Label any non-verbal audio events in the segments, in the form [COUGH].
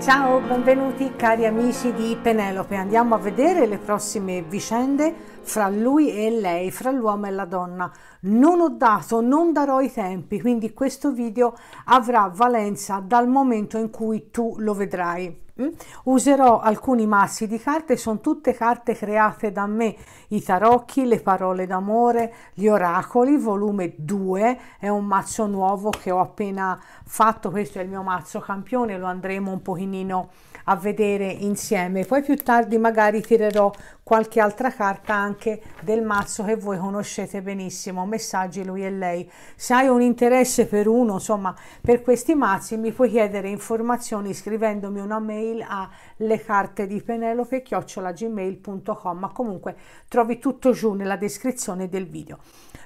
Ciao, benvenuti cari amici di Penelope. Andiamo a vedere le prossime vicende fra lui e lei, fra l'uomo e la donna. Non ho dato, non darò i tempi, quindi questo video avrà valenza dal momento in cui tu lo vedrai. Mm? Userò alcuni massi di carte, sono tutte carte create da me, i tarocchi, le parole d'amore, gli oracoli, volume 2, è un mazzo nuovo che ho appena fatto, questo è il mio mazzo campione, lo andremo un pochino a vedere insieme poi più tardi magari tirerò qualche altra carta anche del mazzo che voi conoscete benissimo messaggi lui e lei se hai un interesse per uno insomma per questi mazzi mi puoi chiedere informazioni scrivendomi una mail a le carte di penelope chiocciolagmail.com ma comunque trovi tutto giù nella descrizione del video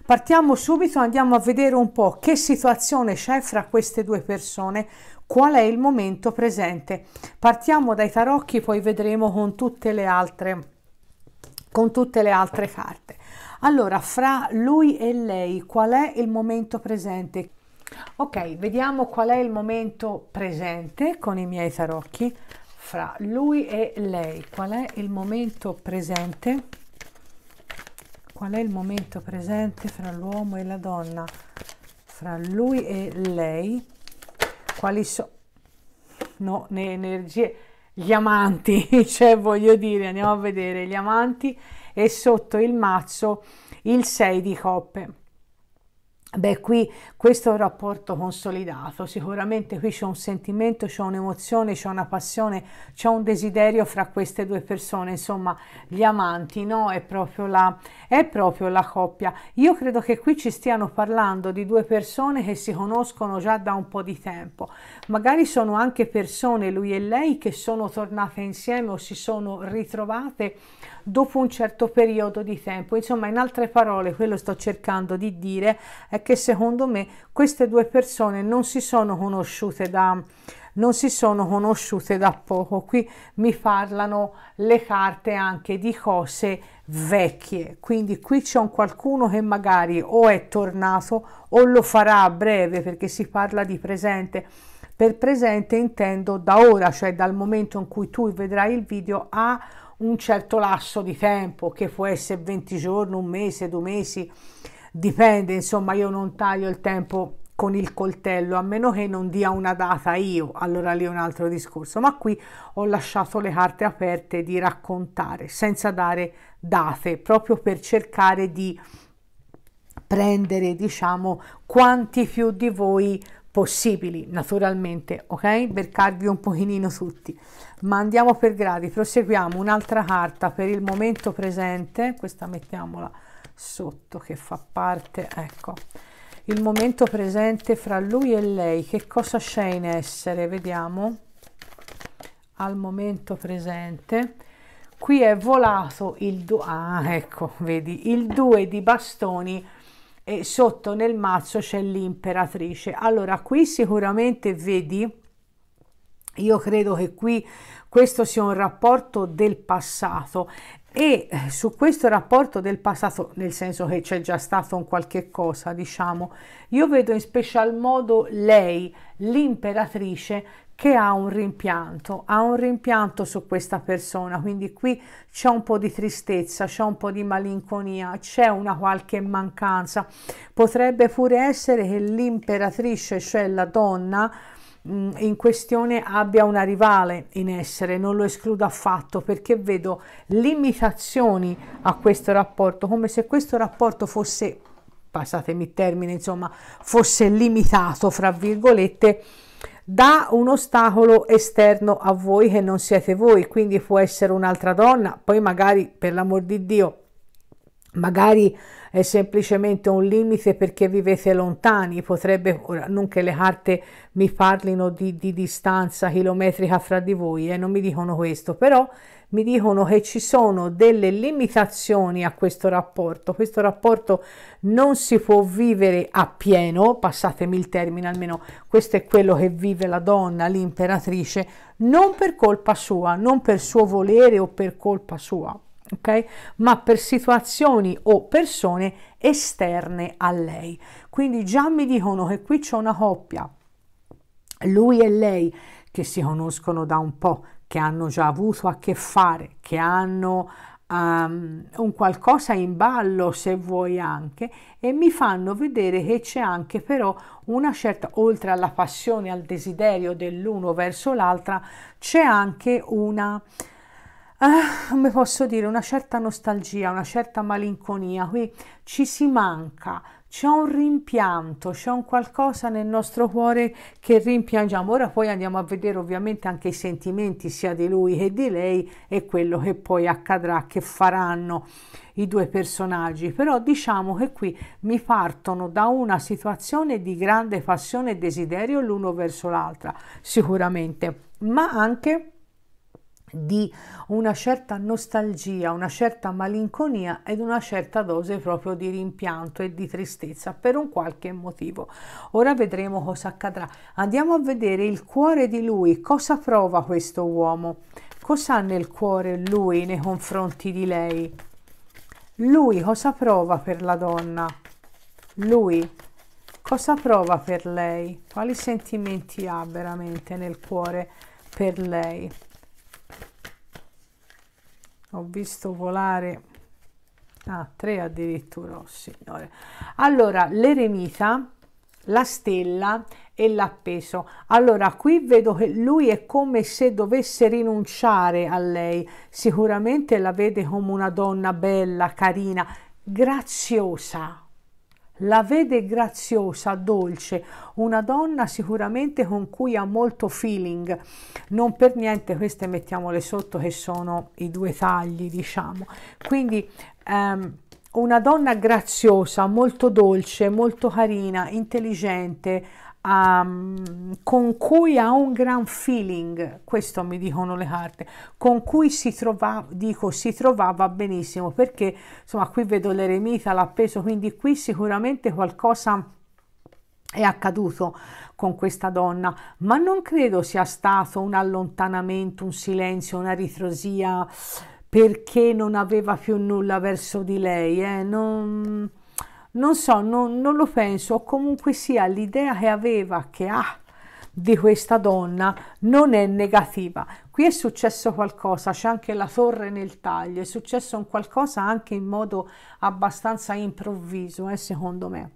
partiamo subito andiamo a vedere un po che situazione c'è fra queste due persone qual è il momento presente. Partiamo dai tarocchi, poi vedremo con tutte le altre, con tutte le altre carte. Allora, fra lui e lei, qual è il momento presente? Ok, vediamo qual è il momento presente con i miei tarocchi. Fra lui e lei, qual è il momento presente? Qual è il momento presente fra l'uomo e la donna? Fra lui e lei, quali sono le energie gli amanti [LAUGHS] cioè voglio dire andiamo a vedere gli amanti e sotto il mazzo il 6 di coppe Beh, qui questo è un rapporto consolidato, sicuramente qui c'è un sentimento, c'è un'emozione, c'è una passione, c'è un desiderio fra queste due persone, insomma gli amanti, no? È proprio, la, è proprio la coppia. Io credo che qui ci stiano parlando di due persone che si conoscono già da un po' di tempo, magari sono anche persone, lui e lei, che sono tornate insieme o si sono ritrovate dopo un certo periodo di tempo. Insomma, in altre parole, quello sto cercando di dire è che secondo me queste due persone non si sono conosciute da non si sono conosciute da poco. Qui mi parlano le carte anche di cose vecchie, quindi qui c'è un qualcuno che magari o è tornato o lo farà a breve perché si parla di presente. Per presente intendo da ora, cioè dal momento in cui tu vedrai il video a un certo lasso di tempo, che può essere 20 giorni, un mese, due mesi, dipende, insomma io non taglio il tempo con il coltello a meno che non dia una data io allora lì è un altro discorso ma qui ho lasciato le carte aperte di raccontare senza dare date proprio per cercare di prendere diciamo quanti più di voi possibili naturalmente ok per un pochino tutti ma andiamo per gradi proseguiamo un'altra carta per il momento presente questa mettiamola sotto che fa parte ecco il momento presente fra lui e lei che cosa c'è in essere vediamo al momento presente qui è volato il 2 ah ecco vedi il 2 di bastoni e sotto nel mazzo c'è l'imperatrice. Allora qui sicuramente vedi io credo che qui questo sia un rapporto del passato e eh, su questo rapporto del passato, nel senso che c'è già stato un qualche cosa, diciamo, io vedo in special modo lei, l'imperatrice, che ha un rimpianto, ha un rimpianto su questa persona, quindi qui c'è un po' di tristezza, c'è un po' di malinconia, c'è una qualche mancanza. Potrebbe pure essere che l'imperatrice, cioè la donna, mm, in questione abbia una rivale in essere, non lo escludo affatto perché vedo limitazioni a questo rapporto, come se questo rapporto fosse, passatemi il termine, insomma, fosse limitato, fra virgolette, da un ostacolo esterno a voi che non siete voi, quindi può essere un'altra donna, poi magari per l'amor di Dio, magari è semplicemente un limite perché vivete lontani, potrebbe, non che le carte mi parlino di, di distanza chilometrica fra di voi e eh, non mi dicono questo, però mi dicono che ci sono delle limitazioni a questo rapporto, questo rapporto non si può vivere a pieno, passatemi il termine almeno, questo è quello che vive la donna, l'imperatrice, non per colpa sua, non per suo volere o per colpa sua, ok? Ma per situazioni o persone esterne a lei. Quindi già mi dicono che qui c'è una coppia, lui e lei, che si conoscono da un po', che hanno già avuto a che fare, che hanno um, un qualcosa in ballo se vuoi anche e mi fanno vedere che c'è anche però una certa, oltre alla passione, al desiderio dell'uno verso l'altra, c'è anche una... Uh, posso dire, una certa nostalgia, una certa malinconia, qui ci si manca, c'è un rimpianto, c'è un qualcosa nel nostro cuore che rimpiangiamo. Ora poi andiamo a vedere ovviamente anche i sentimenti sia di lui che di lei e quello che poi accadrà, che faranno i due personaggi. Però diciamo che qui mi partono da una situazione di grande passione e desiderio l'uno verso l'altra, sicuramente, ma anche di una certa nostalgia, una certa malinconia ed una certa dose proprio di rimpianto e di tristezza per un qualche motivo. Ora vedremo cosa accadrà. Andiamo a vedere il cuore di lui, cosa prova questo uomo, cosa ha nel cuore lui nei confronti di lei. Lui cosa prova per la donna? Lui cosa prova per lei? Quali sentimenti ha veramente nel cuore per lei? ho visto volare ah, tre addirittura oh, signore allora l'eremita la stella e l'appeso allora qui vedo che lui è come se dovesse rinunciare a lei sicuramente la vede come una donna bella carina graziosa la vede graziosa, dolce, una donna sicuramente con cui ha molto feeling. Non per niente queste mettiamole sotto che sono i due tagli, diciamo. Quindi ehm, una donna graziosa, molto dolce, molto carina, intelligente, um, con cui ha un gran feeling, questo mi dicono le carte, con cui si trovava, dico si trovava benissimo perché insomma qui vedo l'eremita, l'appeso, quindi qui sicuramente qualcosa è accaduto con questa donna, ma non credo sia stato un allontanamento, un silenzio, una ritrosia perché non aveva più nulla verso di lei. Eh? Non non so, non, non lo penso, o comunque sia l'idea che aveva che ah, di questa donna non è negativa. Qui è successo qualcosa, c'è anche la torre nel taglio, è successo un qualcosa anche in modo abbastanza improvviso, eh, secondo me.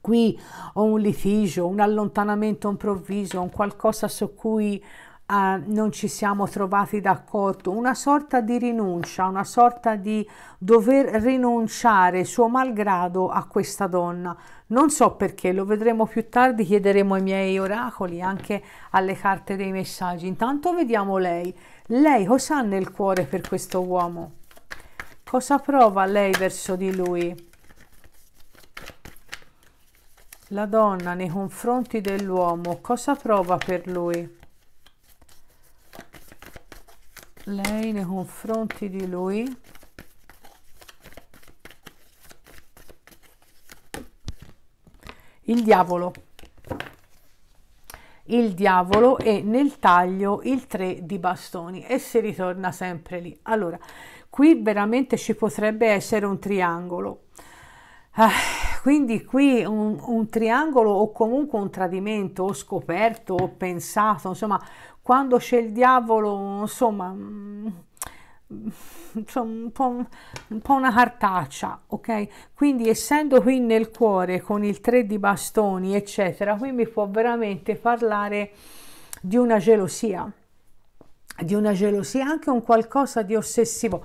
Qui ho un litigio, un allontanamento improvviso, un qualcosa su cui eh, non ci siamo trovati d'accordo, una sorta di rinuncia, una sorta di dover rinunciare suo malgrado a questa donna. Non so perché, lo vedremo più tardi, chiederemo ai miei oracoli, anche alle carte dei messaggi. Intanto vediamo lei. Lei cosa ha nel cuore per questo uomo? Cosa prova lei verso di lui? La donna nei confronti dell'uomo cosa prova per lui? lei nei confronti di lui il diavolo il diavolo e nel taglio il 3 di bastoni e si ritorna sempre lì allora qui veramente ci potrebbe essere un triangolo ah quindi qui un, un triangolo o comunque un tradimento o scoperto o pensato, insomma, quando c'è il diavolo, insomma, mm, insomma un, po', un po', una cartaccia, ok? Quindi essendo qui nel cuore con il tre di bastoni, eccetera, qui mi può veramente parlare di una gelosia, di una gelosia, anche un qualcosa di ossessivo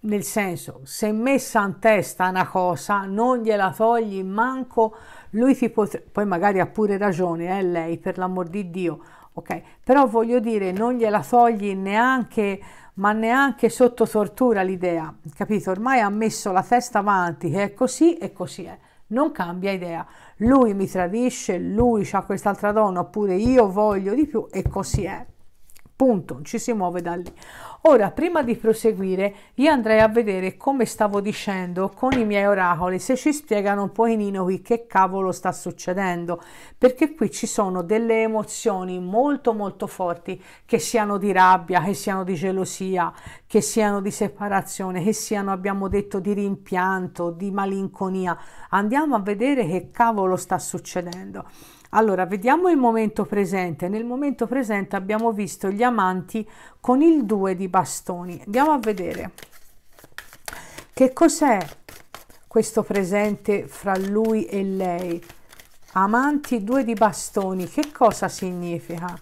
nel senso, se messa in testa una cosa, non gliela togli manco, lui ti potrebbe, poi magari ha pure ragione, eh, lei, per l'amor di Dio, ok? Però voglio dire, non gliela togli neanche, ma neanche sotto tortura l'idea, capito? Ormai ha messo la testa avanti, che è così e così è. Eh. Non cambia idea, lui mi tradisce, lui ha quest'altra donna, oppure io voglio di più e così è. Eh. Punto, ci si muove da lì. Ora, prima di proseguire, io andrei a vedere come stavo dicendo con i miei oracoli se ci spiegano un po' in inovi che cavolo sta succedendo, perché qui ci sono delle emozioni molto molto forti, che siano di rabbia, che siano di gelosia, che siano di separazione, che siano, abbiamo detto, di rimpianto, di malinconia. Andiamo a vedere che cavolo sta succedendo. Allora, vediamo il momento presente. Nel momento presente abbiamo visto gli amanti con il 2 di bastoni. Andiamo a vedere che cos'è questo presente fra lui e lei. Amanti 2 di bastoni, che cosa significa?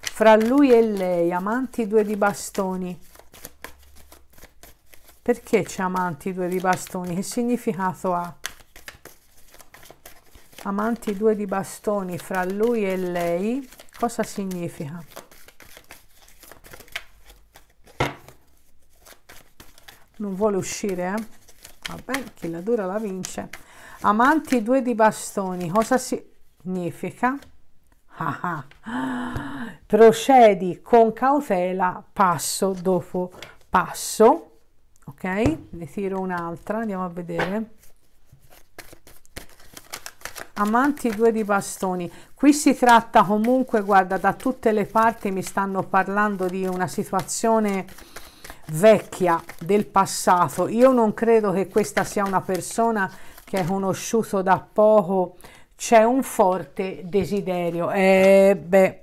Fra lui e lei, amanti 2 di bastoni. Perché c'è amanti 2 di bastoni? Che significato ha? amanti due di bastoni fra lui e lei cosa significa? Non vuole uscire, eh? Vabbè, chi la dura la vince. Amanti due di bastoni, cosa significa? ah. ah. Procedi con cautela passo dopo passo. Ok? Ne tiro un'altra, andiamo a vedere amanti due di bastoni qui si tratta comunque guarda da tutte le parti mi stanno parlando di una situazione vecchia del passato io non credo che questa sia una persona che è conosciuto da poco c'è un forte desiderio e eh, beh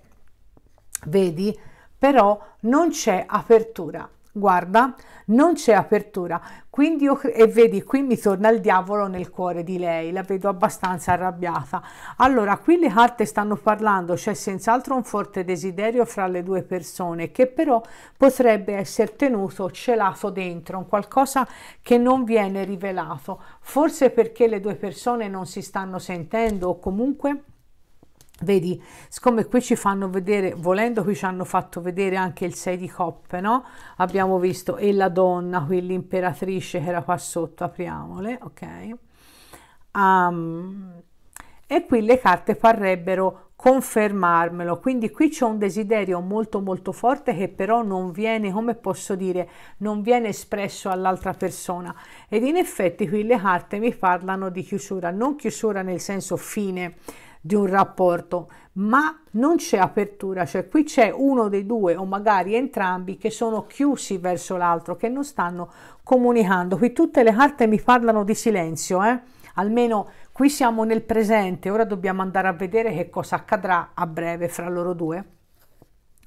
vedi però non c'è apertura guarda, non c'è apertura. Quindi io, e vedi, qui mi torna il diavolo nel cuore di lei, la vedo abbastanza arrabbiata. Allora, qui le carte stanno parlando, c'è senz'altro un forte desiderio fra le due persone che però potrebbe essere tenuto celato dentro, un qualcosa che non viene rivelato, forse perché le due persone non si stanno sentendo o comunque Vedi, siccome qui ci fanno vedere, volendo qui ci hanno fatto vedere anche il 6 di coppe, no? Abbiamo visto e la donna, qui l'imperatrice che era qua sotto, apriamole, ok? Um, e qui le carte parrebbero confermarmelo, quindi qui c'è un desiderio molto molto forte che però non viene, come posso dire, non viene espresso all'altra persona ed in effetti qui le carte mi parlano di chiusura, non chiusura nel senso fine, di un rapporto, ma non c'è apertura, cioè qui c'è uno dei due o magari entrambi che sono chiusi verso l'altro, che non stanno comunicando. Qui tutte le carte mi parlano di silenzio, eh? almeno qui siamo nel presente, ora dobbiamo andare a vedere che cosa accadrà a breve fra loro due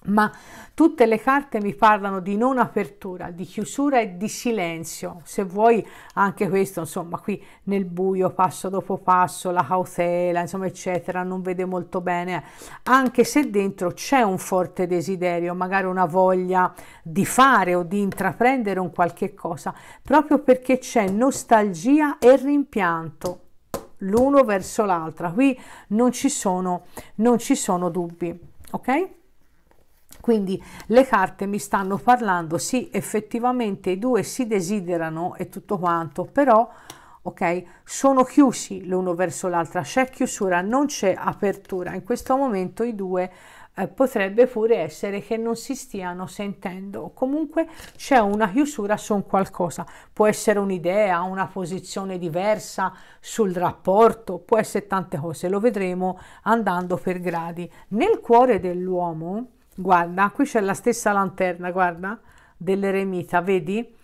ma tutte le carte mi parlano di non apertura, di chiusura e di silenzio. Se vuoi anche questo, insomma, qui nel buio, passo dopo passo, la cautela, insomma, eccetera, non vede molto bene, anche se dentro c'è un forte desiderio, magari una voglia di fare o di intraprendere un qualche cosa, proprio perché c'è nostalgia e rimpianto l'uno verso l'altra. Qui non ci sono, non ci sono dubbi, ok? Quindi le carte mi stanno parlando, sì, effettivamente i due si desiderano e tutto quanto, però ok, sono chiusi l'uno verso l'altra, c'è chiusura, non c'è apertura. In questo momento i due eh, potrebbe pure essere che non si stiano sentendo o comunque c'è una chiusura su un qualcosa può essere un'idea una posizione diversa sul rapporto può essere tante cose lo vedremo andando per gradi nel cuore dell'uomo Guarda, qui c'è la stessa lanterna, guarda, dell'eremita, vedi?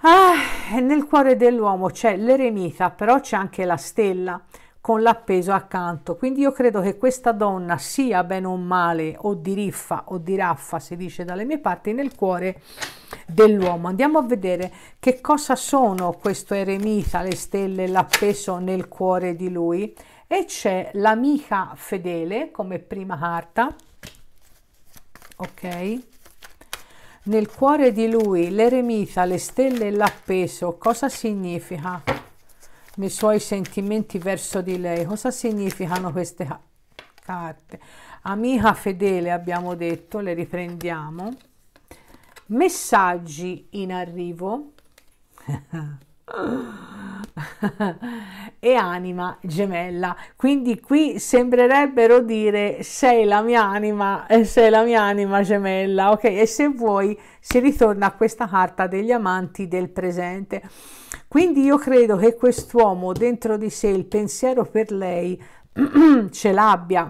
Ah, nel cuore dell'uomo c'è l'eremita, però c'è anche la stella con l'appeso accanto. Quindi io credo che questa donna sia bene o male, o di riffa o di raffa, si dice dalle mie parti, nel cuore dell'uomo. Andiamo a vedere che cosa sono questo eremita, le stelle, l'appeso nel cuore di lui. E c'è l'amica fedele come prima carta, ok? Nel cuore di lui l'eremita, le stelle l'appeso, cosa significa? Nei suoi sentimenti verso di lei, cosa significano queste carte? Amica fedele abbiamo detto, le riprendiamo. Messaggi in arrivo. [LAUGHS] e anima gemella quindi qui sembrerebbero dire sei la mia anima e eh, sei la mia anima gemella ok e se vuoi si ritorna a questa carta degli amanti del presente quindi io credo che quest'uomo dentro di sé il pensiero per lei [CLEARS THROAT] ce l'abbia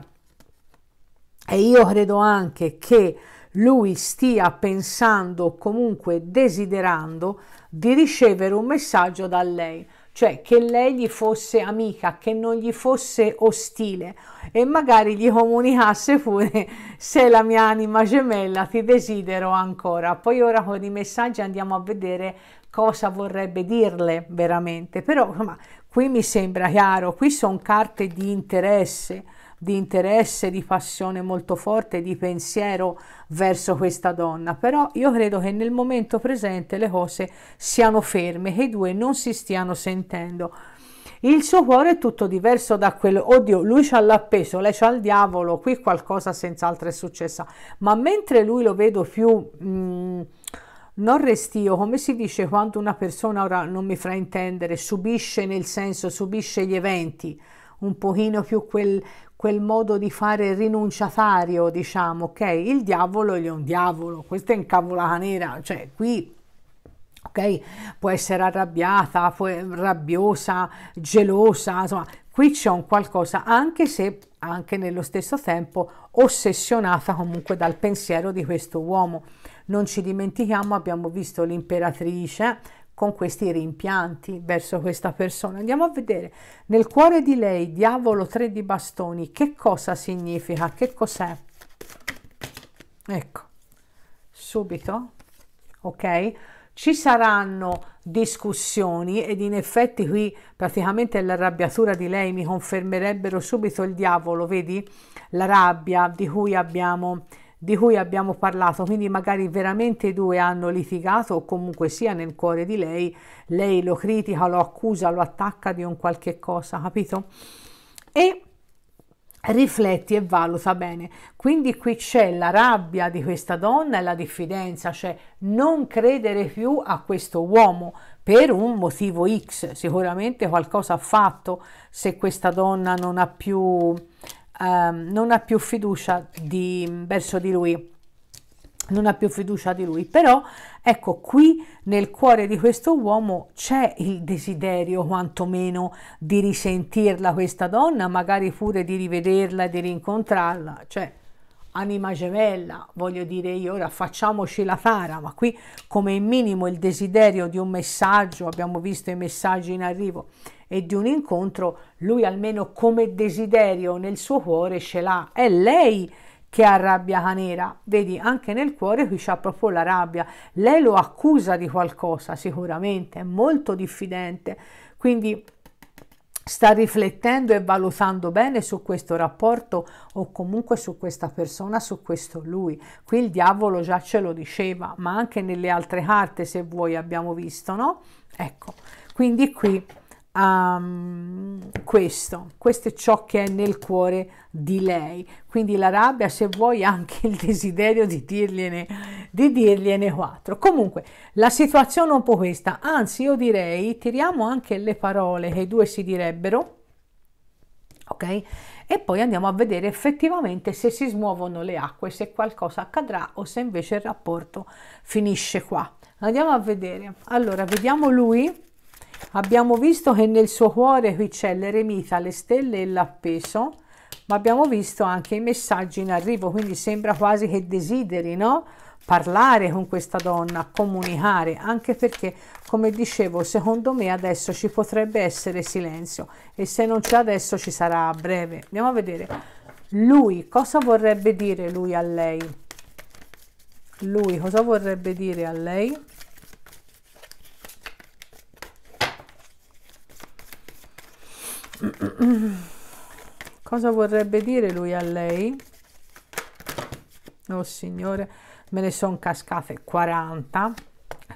e io credo anche che lui stia pensando, comunque desiderando di ricevere un messaggio da lei, cioè che lei gli fosse amica, che non gli fosse ostile e magari gli comunicasse pure se la mia anima gemella ti desidero ancora. Poi ora con i messaggi andiamo a vedere cosa vorrebbe dirle veramente, però ma, qui mi sembra chiaro, qui sono carte di interesse di interesse, di passione molto forte, di pensiero verso questa donna, però io credo che nel momento presente le cose siano ferme, che i due non si stiano sentendo. Il suo cuore è tutto diverso da quello, oddio, lui c'ha l'appeso, lei c'ha il diavolo, qui qualcosa senz'altro è successa, ma mentre lui lo vedo più... Mh, mm, non restio, come si dice quando una persona, ora non mi fraintendere, subisce nel senso, subisce gli eventi, un pochino più quel, quel modo di fare rinunciatario, diciamo, ok? Il diavolo è un diavolo, questa è incavolata nera, cioè qui ok? Può essere arrabbiata, può rabbiosa, gelosa, insomma, qui c'è un qualcosa, anche se anche nello stesso tempo ossessionata comunque dal pensiero di questo uomo. Non ci dimentichiamo, abbiamo visto l'imperatrice con questi rimpianti verso questa persona. Andiamo a vedere nel cuore di lei, diavolo 3 di bastoni, che cosa significa, che cos'è. Ecco, subito, ok? Ci saranno discussioni ed in effetti qui praticamente l'arrabbiatura di lei mi confermerebbero subito il diavolo, vedi? La rabbia di cui abbiamo di cui abbiamo parlato, quindi magari veramente i due hanno litigato o comunque sia nel cuore di lei, lei lo critica, lo accusa, lo attacca di un qualche cosa, capito? E rifletti e valuta bene. Quindi qui c'è la rabbia di questa donna e la diffidenza, cioè non credere più a questo uomo per un motivo X. Sicuramente qualcosa ha fatto se questa donna non ha più um, non ha più fiducia di, verso di lui non ha più fiducia di lui, però ecco qui nel cuore di questo uomo c'è il desiderio quantomeno di risentirla questa donna, magari pure di rivederla e di rincontrarla, cioè anima gemella, voglio dire io ora facciamoci la cara, ma qui come minimo il desiderio di un messaggio, abbiamo visto i messaggi in arrivo, e di un incontro, lui almeno come desiderio nel suo cuore ce l'ha. È lei che ha rabbia canera, vedi anche nel cuore qui c'ha proprio la rabbia. Lei lo accusa di qualcosa sicuramente, è molto diffidente, quindi sta riflettendo e valutando bene su questo rapporto o comunque su questa persona, su questo lui. Qui il diavolo già ce lo diceva, ma anche nelle altre carte se vuoi abbiamo visto, no? Ecco, quindi qui Um, questo, questo è ciò che è nel cuore di lei. Quindi la rabbia, se vuoi, anche il desiderio di dirgliene, di dirgliene quattro. Comunque, la situazione è un po' questa. Anzi, io direi, tiriamo anche le parole che i due si direbbero, ok? E poi andiamo a vedere effettivamente se si smuovono le acque, se qualcosa accadrà o se invece il rapporto finisce qua. Andiamo a vedere. Allora, vediamo lui Abbiamo visto che nel suo cuore qui c'è l'eremita, le stelle e l'appeso, ma abbiamo visto anche i messaggi in arrivo, quindi sembra quasi che desideri, no? parlare con questa donna, comunicare, anche perché, come dicevo, secondo me adesso ci potrebbe essere silenzio e se non c'è adesso ci sarà a breve. Andiamo a vedere. Lui, cosa vorrebbe dire lui a lei? Lui, cosa vorrebbe dire a lei? [COUGHS] Cosa vorrebbe dire lui a lei? Oh signore, me ne sono cascate 40.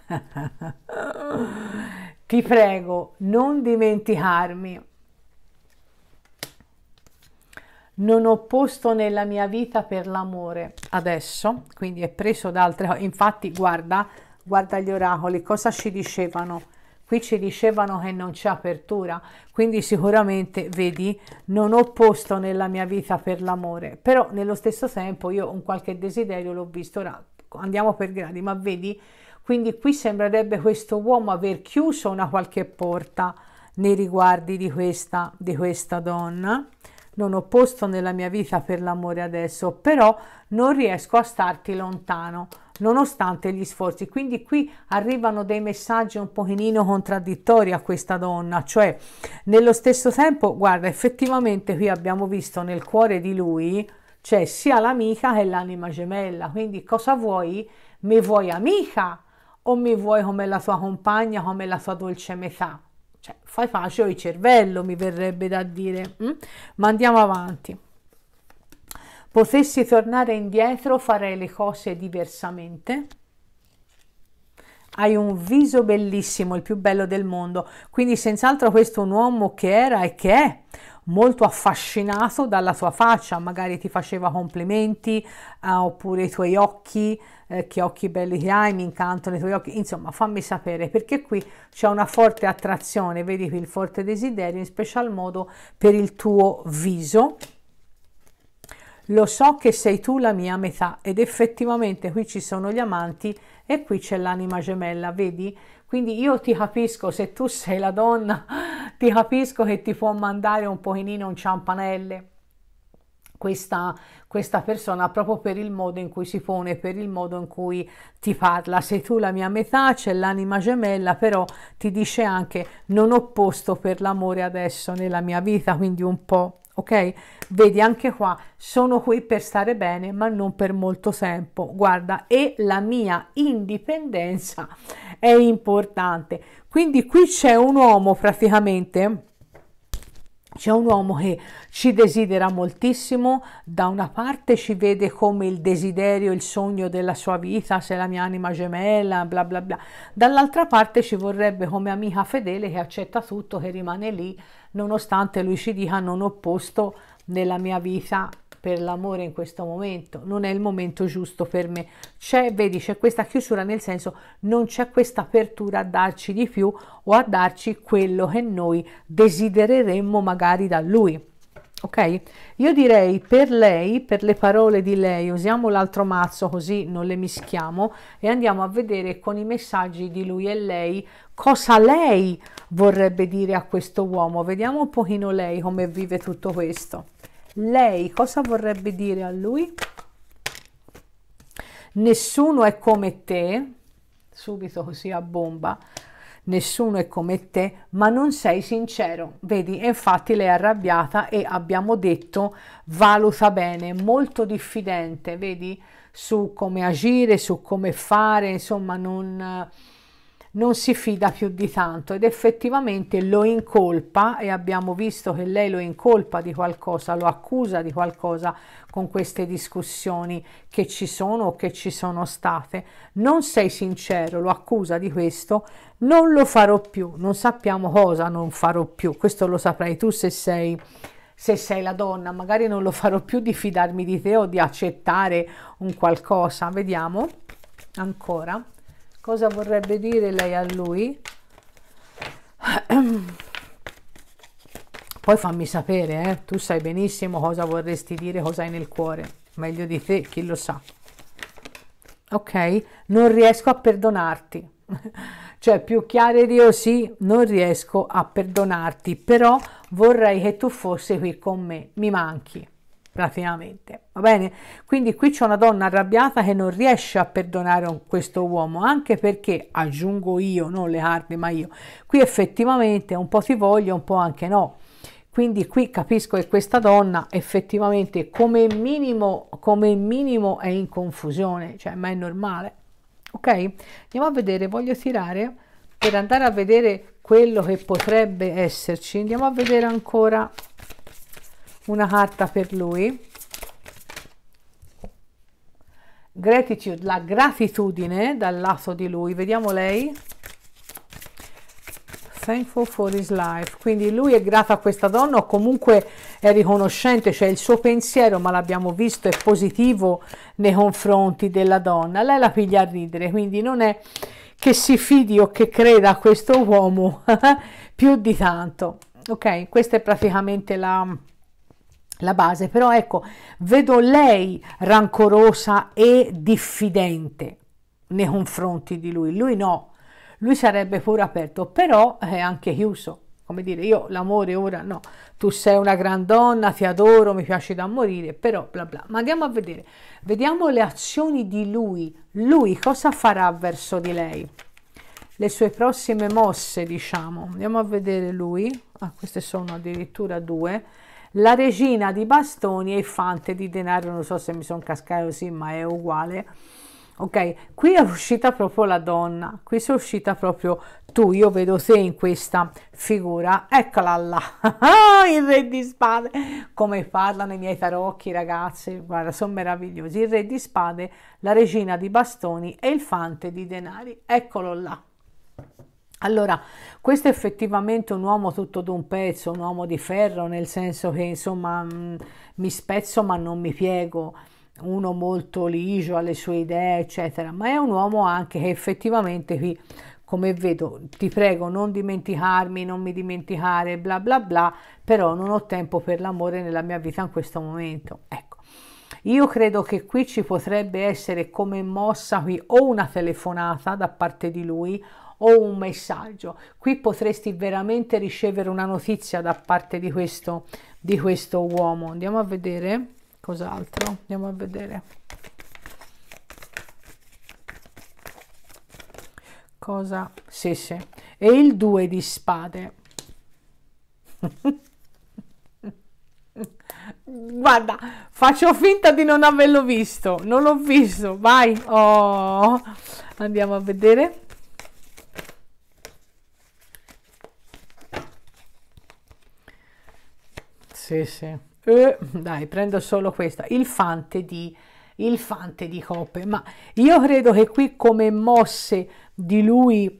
[LAUGHS] Ti prego, non dimenticarmi. Non ho posto nella mia vita per l'amore adesso, quindi è preso da altre cose. Infatti, guarda, guarda gli oracoli, cosa ci dicevano? qui ci dicevano che non c'è apertura, quindi sicuramente, vedi, non ho posto nella mia vita per l'amore, però nello stesso tempo io un qualche desiderio l'ho visto, ora andiamo per gradi, ma vedi, quindi qui sembrerebbe questo uomo aver chiuso una qualche porta nei riguardi di questa, di questa donna, non ho posto nella mia vita per l'amore adesso, però non riesco a starti lontano, nonostante gli sforzi. Quindi qui arrivano dei messaggi un pochino contraddittori a questa donna, cioè nello stesso tempo, guarda, effettivamente qui abbiamo visto nel cuore di lui c'è cioè, sia l'amica che l'anima gemella, quindi cosa vuoi? Mi vuoi amica o mi vuoi come la tua compagna, come la tua dolce metà? Cioè, fai pace o il cervello, mi verrebbe da dire. Mm? Ma andiamo avanti. Potessi tornare indietro farei le cose diversamente. Hai un viso bellissimo, il più bello del mondo, quindi senz'altro questo è un uomo che era e che è molto affascinato dalla tua faccia, magari ti faceva complimenti eh, oppure i tuoi occhi, eh, che occhi belli che hai, mi incantano i tuoi occhi, insomma fammi sapere perché qui c'è una forte attrazione, vedi qui il forte desiderio, in special modo per il tuo viso lo so che sei tu la mia metà ed effettivamente qui ci sono gli amanti e qui c'è l'anima gemella, vedi? Quindi io ti capisco, se tu sei la donna, [LAUGHS] ti capisco che ti può mandare un pochino un ciampanelle. Questa, questa, persona proprio per il modo in cui si pone, per il modo in cui ti parla. Sei tu la mia metà, c'è l'anima gemella, però ti dice anche non ho posto per l'amore adesso nella mia vita, quindi un po' ok? Vedi anche qua, sono qui per stare bene, ma non per molto tempo. Guarda, e la mia indipendenza è importante. Quindi qui c'è un uomo praticamente c'è un uomo che ci desidera moltissimo, da una parte ci vede come il desiderio, il sogno della sua vita, se la mia anima gemella, bla bla bla, dall'altra parte ci vorrebbe come amica fedele che accetta tutto, che rimane lì nonostante lui ci dica non ho posto nella mia vita per l'amore in questo momento, non è il momento giusto per me. C'è, vedi, c'è questa chiusura nel senso non c'è questa apertura a darci di più o a darci quello che noi desidereremmo magari da lui ok? Io direi per lei, per le parole di lei, usiamo l'altro mazzo così non le mischiamo e andiamo a vedere con i messaggi di lui e lei cosa lei vorrebbe dire a questo uomo. Vediamo un pochino lei come vive tutto questo. Lei cosa vorrebbe dire a lui? Nessuno è come te, subito così a bomba nessuno è come te, ma non sei sincero. Vedi, infatti lei è arrabbiata e abbiamo detto valuta bene, molto diffidente, vedi, su come agire, su come fare, insomma, non non si fida più di tanto ed effettivamente lo incolpa e abbiamo visto che lei lo incolpa di qualcosa, lo accusa di qualcosa con queste discussioni che ci sono o che ci sono state. Non sei sincero, lo accusa di questo, non lo farò più, non sappiamo cosa non farò più, questo lo saprai tu se sei se sei la donna, magari non lo farò più di fidarmi di te o di accettare un qualcosa, vediamo ancora cosa vorrebbe dire lei a lui [CLEARS THROAT] poi fammi sapere eh? tu sai benissimo cosa vorresti dire cosa hai nel cuore meglio di te chi lo sa ok non riesco a perdonarti [LAUGHS] cioè più chiare di sì non riesco a perdonarti però vorrei che tu fossi qui con me mi manchi praticamente. Va bene? Quindi qui c'è una donna arrabbiata che non riesce a perdonare questo uomo, anche perché, aggiungo io, non le carte, ma io, qui effettivamente un po' ti voglio, un po' anche no. Quindi qui capisco che questa donna effettivamente come minimo, come minimo è in confusione, cioè ma è normale. Ok? Andiamo a vedere, voglio tirare per andare a vedere quello che potrebbe esserci. Andiamo a vedere ancora una carta per lui. Gratitude, la gratitudine dal lato di lui. Vediamo lei. Thankful for his life. Quindi lui è grato a questa donna o comunque è riconoscente, cioè il suo pensiero, ma l'abbiamo visto, è positivo nei confronti della donna. Lei la piglia a ridere, quindi non è che si fidi o che creda a questo uomo [LAUGHS] più di tanto. Ok, questa è praticamente la la base, però ecco, vedo lei rancorosa e diffidente nei confronti di lui, lui no, lui sarebbe pure aperto, però è anche chiuso, come dire, io l'amore ora no, tu sei una gran donna, ti adoro, mi piaci da morire, però bla bla, ma andiamo a vedere, vediamo le azioni di lui, lui cosa farà verso di lei, le sue prossime mosse diciamo, andiamo a vedere lui, ah queste sono addirittura due, la regina di bastoni e il fante di denaro, non so se mi sono cascato così, ma è uguale. Ok, qui è uscita proprio la donna, qui sei uscita proprio tu, io vedo te in questa figura, eccola là, [LAUGHS] il re di spade, come parlano i miei tarocchi ragazzi, guarda, sono meravigliosi, il re di spade, la regina di bastoni e il fante di denari, eccolo là. Allora, questo è effettivamente un uomo tutto d'un pezzo, un uomo di ferro, nel senso che insomma mm, mi spezzo ma non mi piego, uno molto ligio alle sue idee, eccetera, ma è un uomo anche che effettivamente qui, come vedo, ti prego non dimenticarmi, non mi dimenticare, bla bla bla, però non ho tempo per l'amore nella mia vita in questo momento. Ecco. Io credo che qui ci potrebbe essere come mossa qui o una telefonata da parte di lui o un messaggio. Qui potresti veramente ricevere una notizia da parte di questo, di questo uomo. Andiamo a vedere cos'altro. Andiamo a vedere. Cosa? Sì, sì. E il 2 di spade. [LAUGHS] Guarda, faccio finta di non averlo visto. Non l'ho visto. Vai. Oh. Andiamo a vedere. Sì, sì. Eh, dai, prendo solo questa. Il fante di il fante di coppe, ma io credo che qui come mosse di lui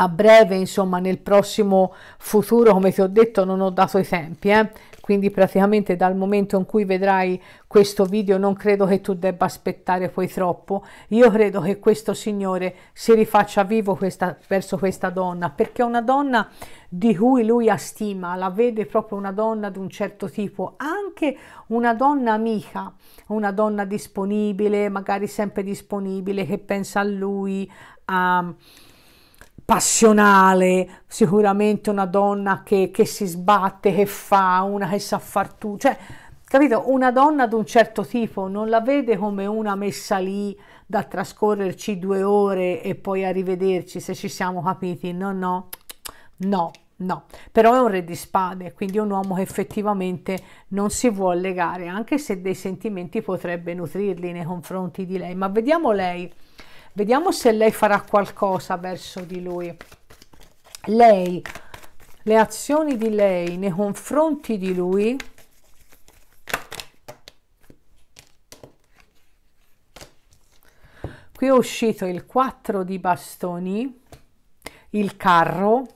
a breve, insomma, nel prossimo futuro, come ti ho detto, non ho dato i tempi, eh? quindi praticamente dal momento in cui vedrai questo video non credo che tu debba aspettare poi troppo. Io credo che questo Signore si rifaccia vivo questa, verso questa donna, perché è una donna di cui lui ha stima, la vede proprio una donna di un certo tipo, anche una donna amica, una donna disponibile, magari sempre disponibile, che pensa a lui, a passionale, sicuramente una donna che, che, si sbatte, che fa, una che sa far tutto, cioè, capito? Una donna di un certo tipo non la vede come una messa lì da trascorrerci due ore e poi arrivederci se ci siamo capiti, no, no, no. No, però è un re di spade, quindi un uomo che effettivamente non si vuole legare, anche se dei sentimenti potrebbe nutrirli nei confronti di lei. Ma vediamo lei Vediamo se lei farà qualcosa verso di lui. Lei, le azioni di lei nei confronti di lui qui è uscito il 4 di bastoni il carro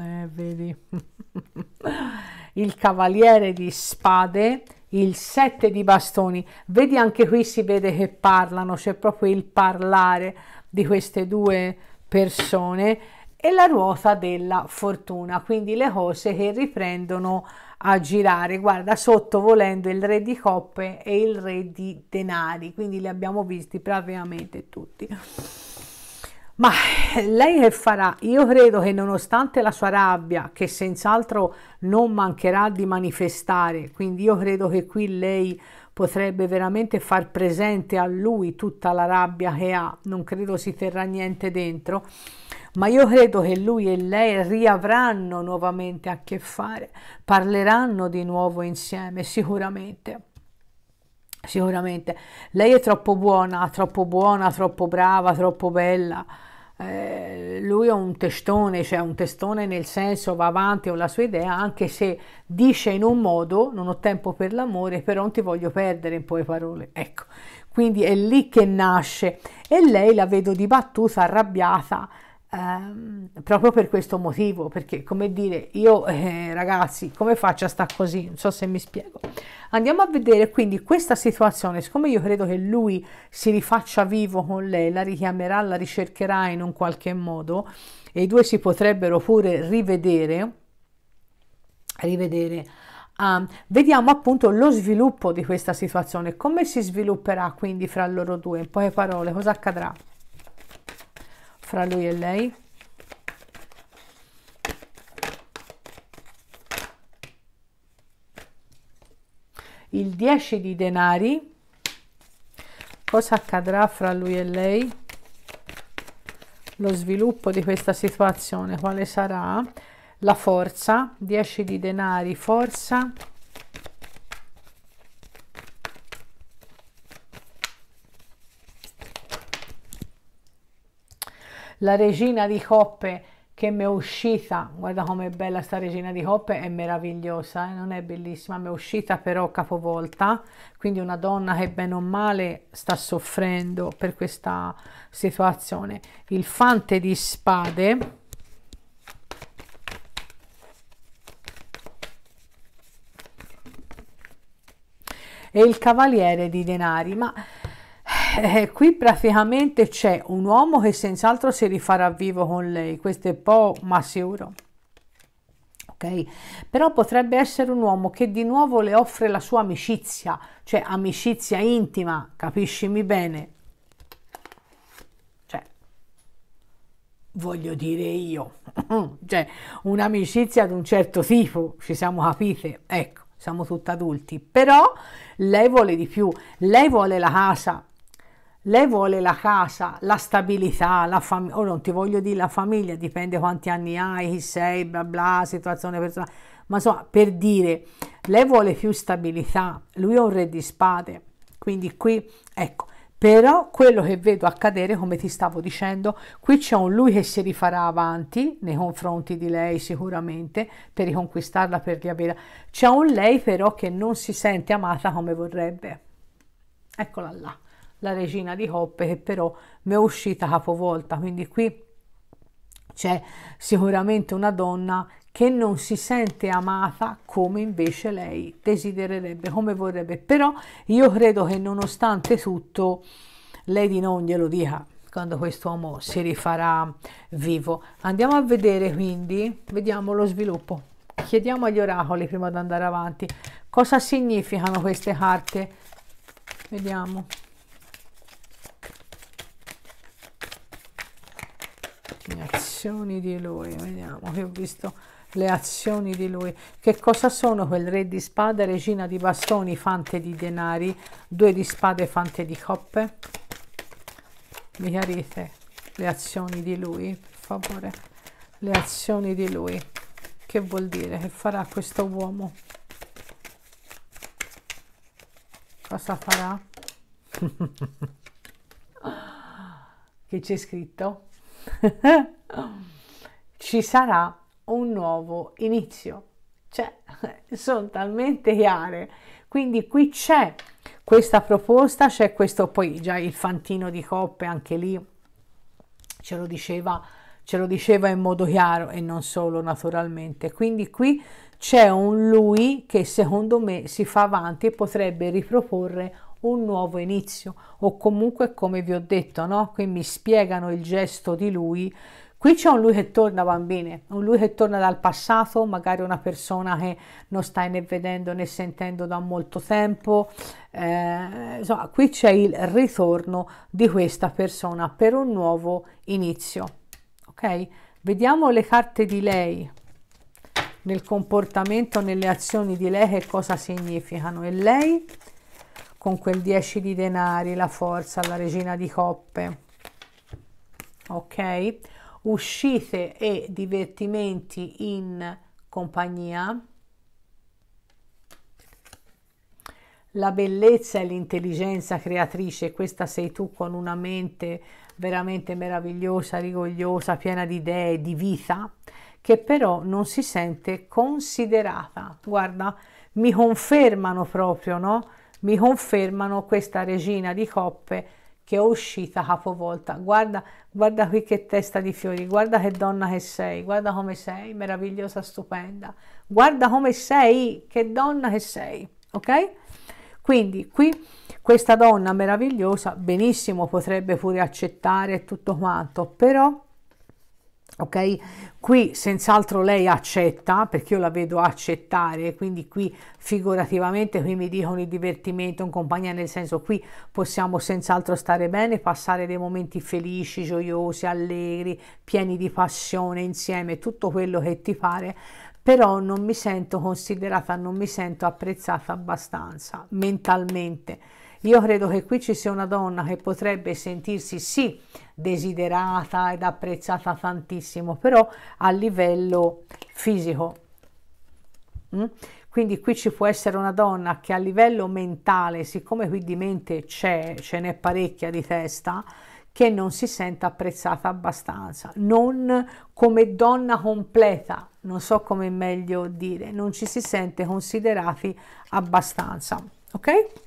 eh, vedi [LAUGHS] il cavaliere di spade il 7 di bastoni. Vedi anche qui si vede che parlano, c'è proprio il parlare di queste due persone e la ruota della fortuna, quindi le cose che riprendono a girare. Guarda, sotto volendo il re di coppe e il re di denari, quindi li abbiamo visti praticamente tutti. Ma lei che farà? Io credo che nonostante la sua rabbia, che senz'altro non mancherà di manifestare, quindi io credo che qui lei potrebbe veramente far presente a lui tutta la rabbia che ha, non credo si terrà niente dentro, ma io credo che lui e lei riavranno nuovamente a che fare, parleranno di nuovo insieme sicuramente sicuramente lei è troppo buona, troppo buona, troppo brava, troppo bella eh, lui ha un testone, cioè un testone nel senso va avanti con la sua idea, anche se dice in un modo, non ho tempo per l'amore, però non ti voglio perdere in poche parole. Ecco, quindi è lì che nasce. E lei la vedo dibattuta, arrabbiata, Um, proprio per questo motivo, perché come dire, io eh, ragazzi, come faccio a stare così? Non so se mi spiego. Andiamo a vedere quindi questa situazione, siccome io credo che lui si rifaccia vivo con lei, la richiamerà, la ricercherà in un qualche modo e i due si potrebbero pure rivedere, rivedere. Um, vediamo appunto lo sviluppo di questa situazione, come si svilupperà quindi fra loro due, in poche parole, cosa accadrà? fra lui e lei. Il 10 di denari, cosa accadrà fra lui e lei? Lo sviluppo di questa situazione, quale sarà? La forza, 10 di denari, forza. la regina di coppe che mi è uscita, guarda com'è bella sta regina di coppe, è meravigliosa, eh? non è bellissima, mi è uscita però capovolta, quindi una donna che bene o male sta soffrendo per questa situazione. Il fante di spade, e il cavaliere di denari, ma eh, qui praticamente c'è un uomo che senz'altro si rifarà vivo con lei, questo è po' ma sicuro. Okay. Però potrebbe essere un uomo che di nuovo le offre la sua amicizia, cioè amicizia intima, capiscimi bene. Cioè, voglio dire io, [CLEARS THROAT] cioè un'amicizia di un certo tipo, ci siamo capite, ecco, siamo tutti adulti, però lei vuole di più, lei vuole la casa, lei vuole la casa, la stabilità, la famiglia, oh, non ti voglio dire la famiglia, dipende quanti anni hai, chi sei, bla bla, situazione personale, ma insomma, per dire, lei vuole più stabilità, lui è un re di spade, quindi qui, ecco, però quello che vedo accadere, come ti stavo dicendo, qui c'è un lui che si rifarà avanti nei confronti di lei sicuramente, per riconquistarla, per riaverla, c'è un lei però che non si sente amata come vorrebbe, eccola là la regina di coppe che però mi è uscita capovolta quindi qui c'è sicuramente una donna che non si sente amata come invece lei desidererebbe come vorrebbe però io credo che nonostante tutto lei di non glielo dica quando questo uomo si rifarà vivo andiamo a vedere quindi vediamo lo sviluppo chiediamo agli oracoli prima di andare avanti cosa significano queste carte vediamo le azioni di lui vediamo che ho visto le azioni di lui che cosa sono quel re di spada regina di bastoni fante di denari due di spade fante di coppe mi chiarite le azioni di lui per favore le azioni di lui che vuol dire che farà questo uomo cosa farà [LAUGHS] che c'è scritto [LAUGHS] ci sarà un nuovo inizio. Cioè, [LAUGHS] sono talmente chiare. Quindi qui c'è questa proposta, c'è questo, poi già il fantino di coppe, anche lì ce lo diceva, ce lo diceva in modo chiaro e non solo naturalmente. Quindi qui c'è un lui che secondo me si fa avanti e potrebbe riproporre un nuovo inizio o comunque come vi ho detto no qui mi spiegano il gesto di lui qui c'è un lui che torna bambine un lui che torna dal passato magari una persona che non stai né vedendo né sentendo da molto tempo eh, insomma qui c'è il ritorno di questa persona per un nuovo inizio ok vediamo le carte di lei nel comportamento nelle azioni di lei che cosa significano e lei con quel 10 di denari, la forza, la regina di coppe. Ok? Uscite e divertimenti in compagnia. La bellezza e l'intelligenza creatrice, questa sei tu con una mente veramente meravigliosa, rigogliosa, piena di idee, di vita, che però non si sente considerata. Guarda, mi confermano proprio, no? mi confermano questa regina di coppe che è uscita capovolta. Guarda, guarda qui che testa di fiori, guarda che donna che sei, guarda come sei, meravigliosa, stupenda. Guarda come sei, che donna che sei, ok? Quindi qui questa donna meravigliosa benissimo potrebbe pure accettare tutto quanto, però Ok, qui senz'altro lei accetta perché io la vedo accettare, quindi qui figurativamente qui mi dicono il divertimento in compagnia, nel senso qui possiamo senz'altro stare bene, passare dei momenti felici, gioiosi, allegri, pieni di passione insieme, tutto quello che ti pare, però non mi sento considerata, non mi sento apprezzata abbastanza mentalmente io credo che qui ci sia una donna che potrebbe sentirsi sì desiderata ed apprezzata tantissimo, però a livello fisico. Mm? Quindi qui ci può essere una donna che a livello mentale, siccome qui di mente c'è, ce n'è parecchia di testa, che non si sente apprezzata abbastanza, non come donna completa, non so come meglio dire, non ci si sente considerati abbastanza, ok?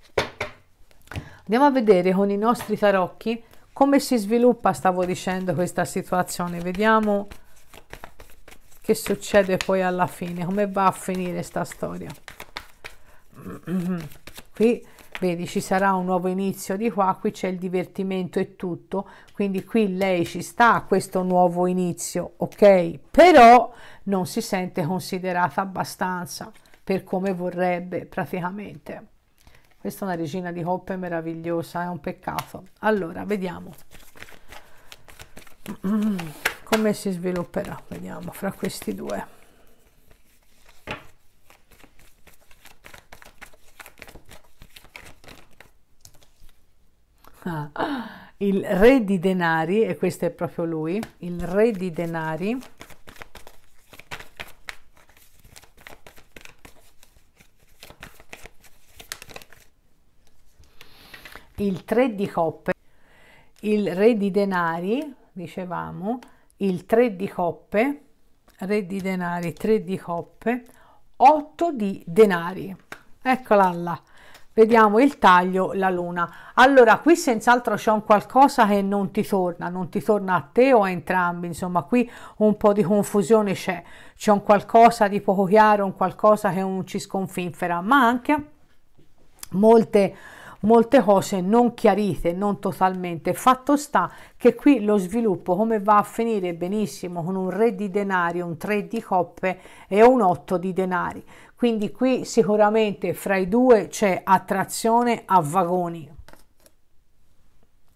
Andiamo a vedere con i nostri tarocchi come si sviluppa, stavo dicendo, questa situazione. Vediamo che succede poi alla fine, come va a finire sta storia. [CLEARS THROAT] Qui vedi ci sarà un nuovo inizio di qua qui c'è il divertimento e tutto quindi qui lei ci sta a questo nuovo inizio ok però non si sente considerata abbastanza per come vorrebbe praticamente questa è una regina di coppe meravigliosa, è un peccato. Allora, vediamo [CLEARS THROAT] come si svilupperà, vediamo, fra questi due. Ah, il re di denari, e questo è proprio lui, il re di denari il 3 di coppe, il re di denari, dicevamo, il 3 di coppe, re di denari, 3 di coppe, 8 di denari. Eccola là. Vediamo il taglio, la luna. Allora, qui senz'altro c'è un qualcosa che non ti torna, non ti torna a te o a entrambi, insomma, qui un po' di confusione c'è, c'è un qualcosa di poco chiaro, un qualcosa che non ci sconfinfera, ma anche molte molte cose non chiarite, non totalmente. Fatto sta che qui lo sviluppo come va a finire benissimo con un re di denari, un 3 di coppe e un 8 di denari. Quindi qui sicuramente fra i due c'è attrazione a vagoni,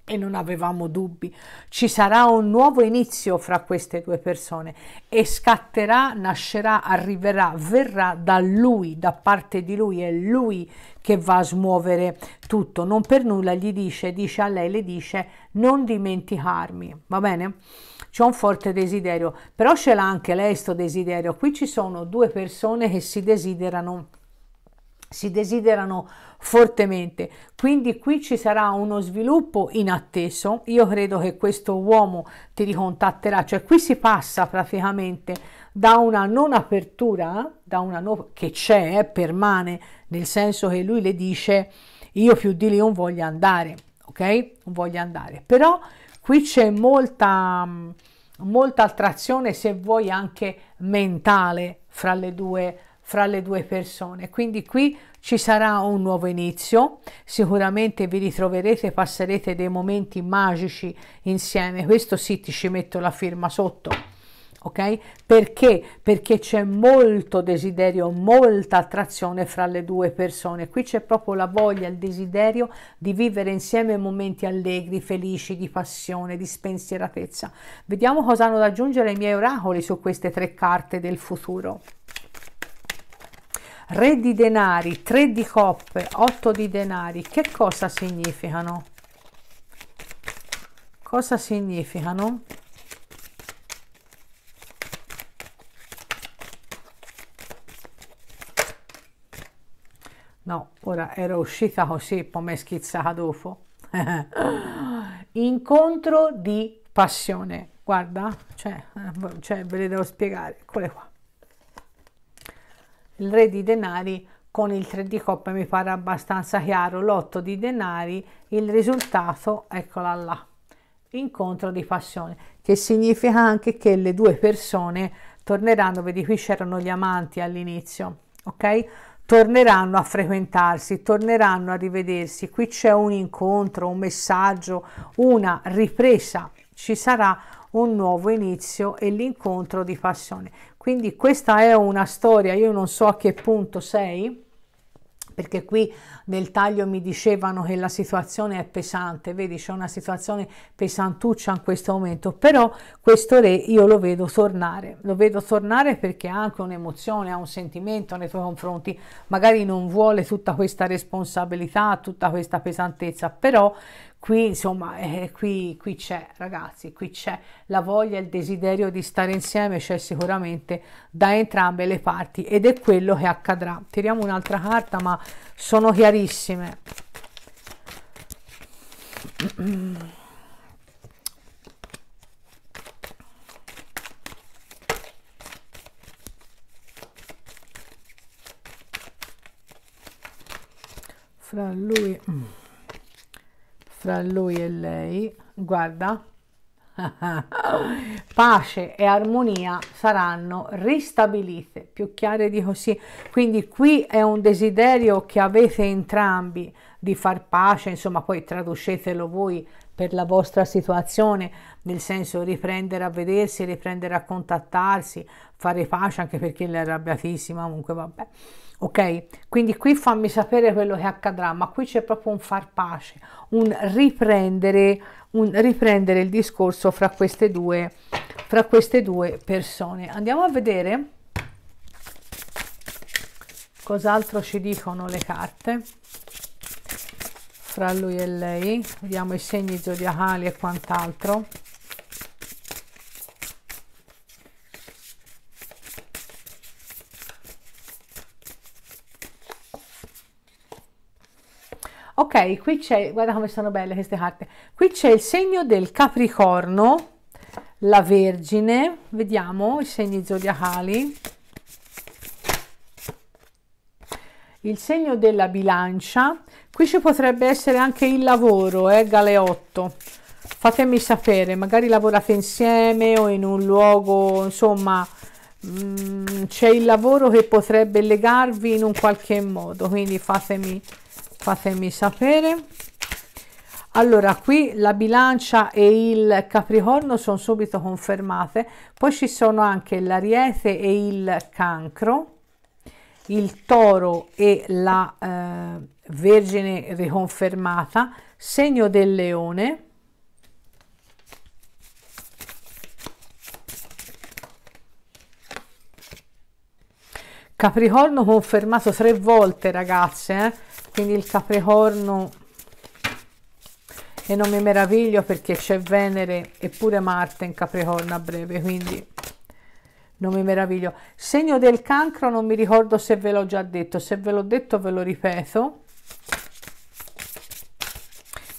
e non avevamo dubbi. Ci sarà un nuovo inizio fra queste due persone e scatterà, nascerà, arriverà, verrà da lui, da parte di lui, è lui che va a smuovere tutto. Non per nulla gli dice, dice a lei, le dice non dimenticarmi, va bene? C'è un forte desiderio, però ce l'ha anche lei sto desiderio. Qui ci sono due persone che si desiderano si desiderano fortemente. Quindi qui ci sarà uno sviluppo inatteso. Io credo che questo uomo ti ricontatterà, cioè qui si passa praticamente da una non apertura, da una no, che c'è, eh, permane, nel senso che lui le dice io più di lì non voglio andare, ok? Non voglio andare. Però qui c'è molta molta attrazione se vuoi anche mentale fra le due fra le due persone. Quindi qui ci sarà un nuovo inizio, sicuramente vi ritroverete, passerete dei momenti magici insieme. Questo sì, ti ci metto la firma sotto. Ok? Perché? Perché c'è molto desiderio, molta attrazione fra le due persone. Qui c'è proprio la voglia, il desiderio di vivere insieme momenti allegri, felici, di passione, di spensieratezza. Vediamo cosa hanno da aggiungere i miei oracoli su queste tre carte del futuro re di denari, tre di coppe, otto di denari, che cosa significano? Cosa significano? No, ora ero uscita così, poi mi è schizzata dopo. [LAUGHS] Incontro di passione. Guarda, cioè, eh, cioè ve le devo spiegare. Eccole qua il re di denari con il 3 di coppe mi pare abbastanza chiaro l'otto di denari il risultato eccola là incontro di passione che significa anche che le due persone torneranno vedi qui c'erano gli amanti all'inizio ok torneranno a frequentarsi torneranno a rivedersi qui c'è un incontro un messaggio una ripresa ci sarà un nuovo inizio e l'incontro di passione. Quindi questa è una storia, io non so a che punto sei, perché qui nel taglio mi dicevano che la situazione è pesante, vedi c'è una situazione pesantuccia in questo momento, però questo re io lo vedo tornare, lo vedo tornare perché ha anche un'emozione, ha un sentimento nei tuoi confronti, magari non vuole tutta questa responsabilità, tutta questa pesantezza, però qui insomma eh, eh, qui, qui c'è ragazzi qui c'è la voglia il desiderio di stare insieme c'è sicuramente da entrambe le parti ed è quello che accadrà tiriamo un'altra carta ma sono chiarissime fra lui tra lui e lei, guarda, [LAUGHS] pace e armonia saranno ristabilite, più chiare di così. Quindi qui è un desiderio che avete entrambi di far pace, insomma poi traducetelo voi per la vostra situazione, nel senso riprendere a vedersi, riprendere a contattarsi, fare pace anche perché lei è arrabbiatissima, comunque vabbè ok? Quindi qui fammi sapere quello che accadrà, ma qui c'è proprio un far pace, un riprendere, un riprendere il discorso fra queste due, fra queste due persone. Andiamo a vedere cos'altro ci dicono le carte fra lui e lei, vediamo i segni zodiacali e quant'altro. ok qui c'è guarda come sono belle queste carte qui c'è il segno del capricorno la vergine vediamo i segni zodiacali il segno della bilancia qui ci potrebbe essere anche il lavoro eh, galeotto fatemi sapere magari lavorate insieme o in un luogo insomma mm, c'è il lavoro che potrebbe legarvi in un qualche modo quindi fatemi sapere fatemi sapere allora qui la bilancia e il capricorno sono subito confermate poi ci sono anche l'ariete e il cancro il toro e la eh, vergine riconfermata segno del leone Capricorno confermato tre volte ragazze, eh? quindi il Capricorno e non mi meraviglio perché c'è Venere e pure Marte in Capricorno a breve, quindi non mi meraviglio. Segno del cancro non mi ricordo se ve l'ho già detto, se ve l'ho detto ve lo ripeto.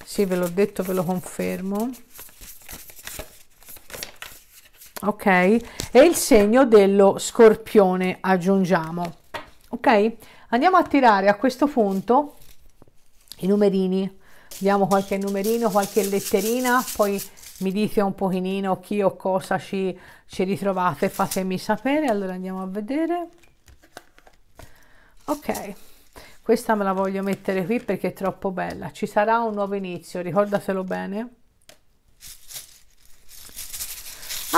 Sì, ve l'ho detto, ve lo confermo ok e il segno dello scorpione aggiungiamo ok andiamo a tirare a questo punto i numerini diamo qualche numerino qualche letterina poi mi dite un pochino chi o cosa ci, ci ritrovate fatemi sapere allora andiamo a vedere ok questa me la voglio mettere qui perché è troppo bella ci sarà un nuovo inizio ricordatelo bene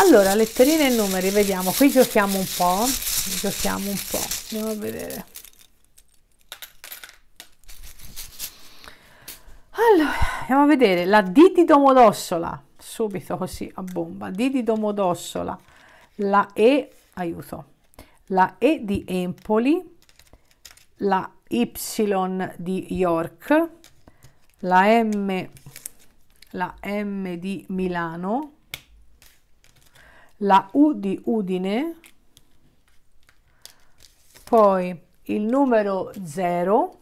allora letterine e numeri vediamo qui giochiamo un po giochiamo un po andiamo a vedere allora andiamo a vedere la D di Domodossola subito così a bomba D di Domodossola la E aiuto la E di Empoli la Y di York la M la M di Milano la U di Udine, poi il numero 0,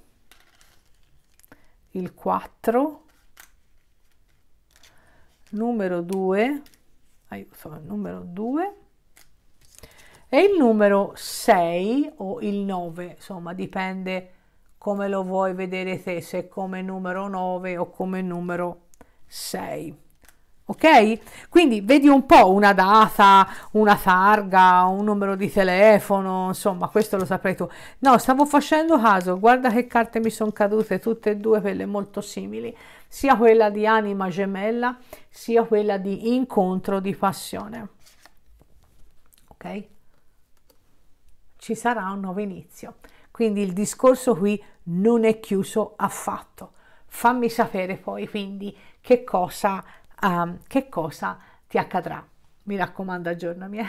il 4, numero 2, aiuto, numero 2, e il numero 6 o il 9, insomma dipende come lo vuoi vedere te, se come numero 9 o come numero 6 ok? Quindi vedi un po' una data, una targa, un numero di telefono, insomma, questo lo saprai tu. No, stavo facendo caso, guarda che carte mi sono cadute, tutte e due quelle molto simili, sia quella di anima gemella, sia quella di incontro di passione. Ok? Ci sarà un nuovo inizio. Quindi il discorso qui non è chiuso affatto. Fammi sapere poi quindi che cosa um, che cosa ti accadrà. Mi raccomando, aggiornami. Eh.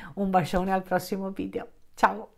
[LAUGHS] Un bacione al prossimo video. Ciao!